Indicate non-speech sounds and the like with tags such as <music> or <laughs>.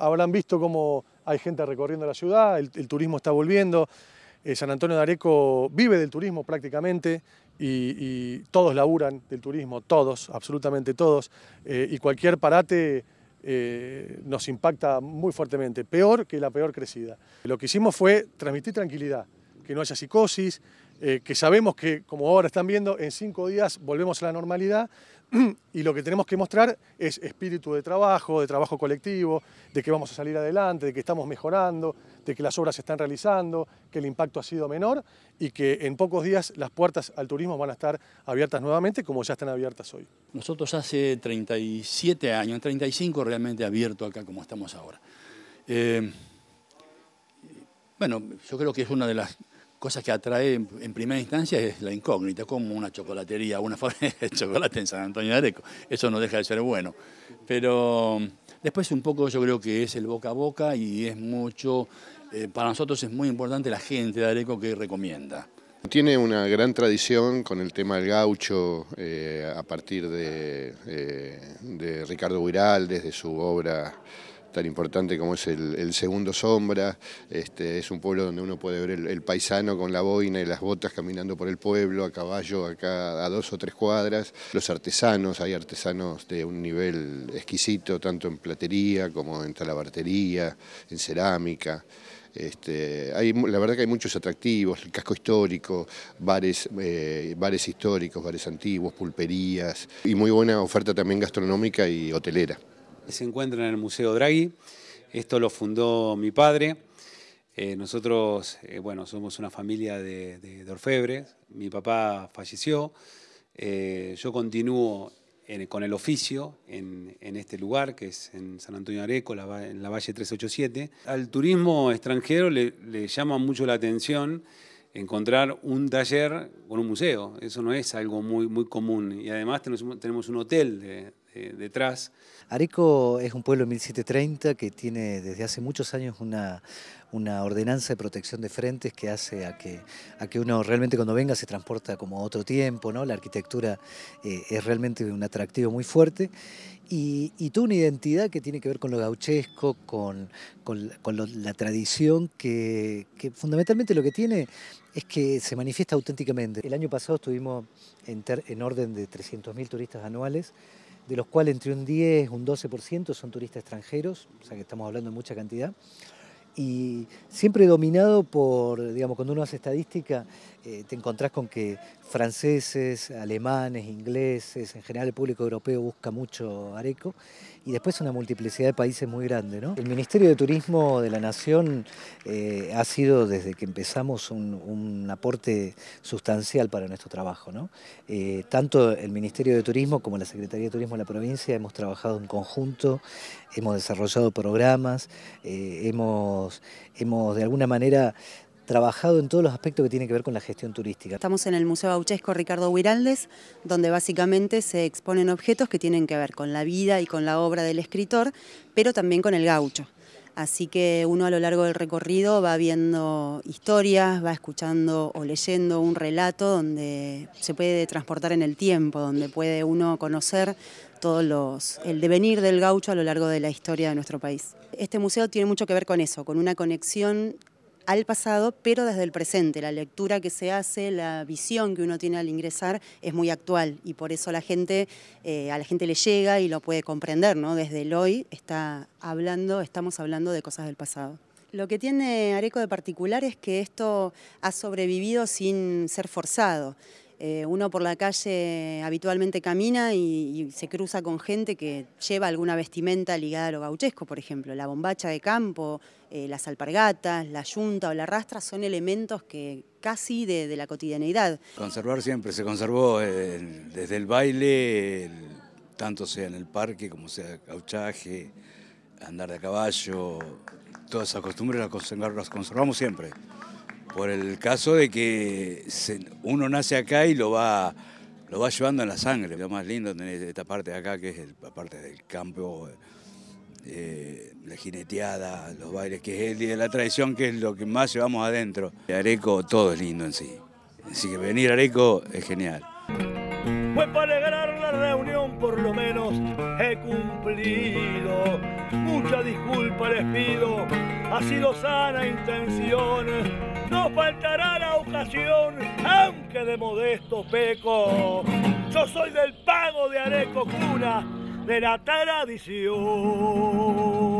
habrán visto cómo hay gente recorriendo la ciudad, el, turismo está volviendo, eh, San Antonio de Areco vive del turismo prácticamente y, todos laburan del turismo, todos, absolutamente todos, eh, y cualquier parate... Eh, nos impacta muy fuertemente, peor que la peor crecida. Lo que hicimos fue transmitir tranquilidad, que no haya psicosis, eh, que sabemos que, como ahora están viendo, en cinco días volvemos a la normalidad <clears throat> y lo que tenemos que mostrar es espíritu de trabajo, de trabajo colectivo, de que vamos a salir adelante, de que estamos mejorando, de que las obras se están realizando, que el impacto ha sido menor y que en pocos días las puertas al turismo van a estar abiertas nuevamente como ya están abiertas hoy. Nosotros hace 37 años, 35 realmente abierto acá como estamos ahora. Eh, bueno, yo creo que es una de las cosas que atrae en primera instancia es la incógnita, como una chocolatería, una <laughs> fábrica de chocolate en San Antonio de Areco. Eso no deja de ser bueno. Pero mm, después un poco yo creo que es el boca a boca y es mucho, eh, para nosotros es muy importante la gente de Areco que recomienda. Tiene una gran tradición con el tema del gaucho eh, a partir de, eh, de Ricardo Viral, desde su obra tan importante como es el, Segundo Sombra, este, es un pueblo donde uno puede ver el, paisano con la boina y las botas caminando por el pueblo, a caballo, acá a dos o tres cuadras, los artesanos, hay artesanos de un nivel exquisito, tanto en platería como en talabartería, en cerámica. Este, hay, la verdad que hay muchos atractivos, el casco histórico, eh, bares históricos, bares antiguos, pulperías y muy buena oferta también gastronómica y hotelera se encuentra en el Museo Draghi. Esto lo fundó mi padre. Eh, nosotros, eh, bueno, somos una familia de, orfebres. Mi papá falleció. Eh, yo continúo con el oficio en, este lugar, que es en San Antonio Areco, en la Valle 387. Al turismo extranjero le, llama mucho la atención encontrar un taller con un museo. Eso no es algo muy, común. Y además tenemos un hotel de, detrás. Areco es un pueblo de 1730 que tiene desde hace muchos años una, una ordenanza de protección de frentes que hace a que, a que uno realmente cuando venga se transporta como a otro tiempo, ¿no? La arquitectura eh, es realmente un atractivo muy fuerte y, y tuvo una identidad que tiene que ver con lo gauchesco, con, con, la tradición que, que, fundamentalmente lo que tiene es que se manifiesta auténticamente. El año pasado estuvimos en, en orden de 300.000 turistas anuales de los cuales entre un 10 y un 12% son turistas extranjeros, o sea que estamos hablando de mucha cantidad, y siempre dominado por, digamos, cuando uno hace estadística, eh, te encontrás con que franceses, alemanes, ingleses, en general el público europeo busca mucho Areco y después una multiplicidad de países muy grande. El Ministerio de Turismo de la Nación eh, ha sido desde que empezamos un, aporte sustancial para nuestro trabajo. Eh, tanto el Ministerio de Turismo como la Secretaría de Turismo de la provincia hemos trabajado en conjunto, hemos desarrollado programas, hemos, hemos de alguna manera trabajado en todos los aspectos que tienen que ver con la gestión turística. Estamos en el Museo Bauchesco Ricardo Huiraldes, donde básicamente se exponen objetos que tienen que ver con la vida y con la obra del escritor, pero también con el gaucho. Así que uno a lo largo del recorrido va viendo historias, va escuchando o leyendo un relato donde se puede transportar en el tiempo, donde puede uno conocer todos los el devenir del gaucho a lo largo de la historia de nuestro país. Este museo tiene mucho que ver con eso, con una conexión al pasado, pero desde el presente. La lectura que se hace, la visión que uno tiene al ingresar es muy actual y por eso la gente, eh, a la gente le llega y lo puede comprender, ¿no? Desde el hoy está hablando, estamos hablando de cosas del pasado. Lo que tiene Areco de particular es que esto ha sobrevivido sin ser forzado. Eh, uno por la calle habitualmente camina y, se cruza con gente que lleva alguna vestimenta ligada a lo gauchesco, por ejemplo. La bombacha de campo, eh, las alpargatas, la yunta o la rastra son elementos que casi de, la cotidianeidad. Conservar siempre, se conservó eh, desde el baile, tanto sea en el parque como sea gauchaje, andar de caballo, todas esas costumbres las conservamos siempre por el caso de que uno nace acá y lo va, lo va llevando en la sangre. Lo más lindo tener esta parte de acá, que es la parte del campo, eh, la jineteada, los bailes, que es el día de la tradición, que es lo que más llevamos adentro. Areco, todo es lindo en sí. Así que venir a Areco es genial por lo menos he cumplido. Mucha disculpa les pido, ha sido sana intención. No faltará la ocasión, aunque de modesto peco. Yo soy del pago de Areco Cuna, de la tradición.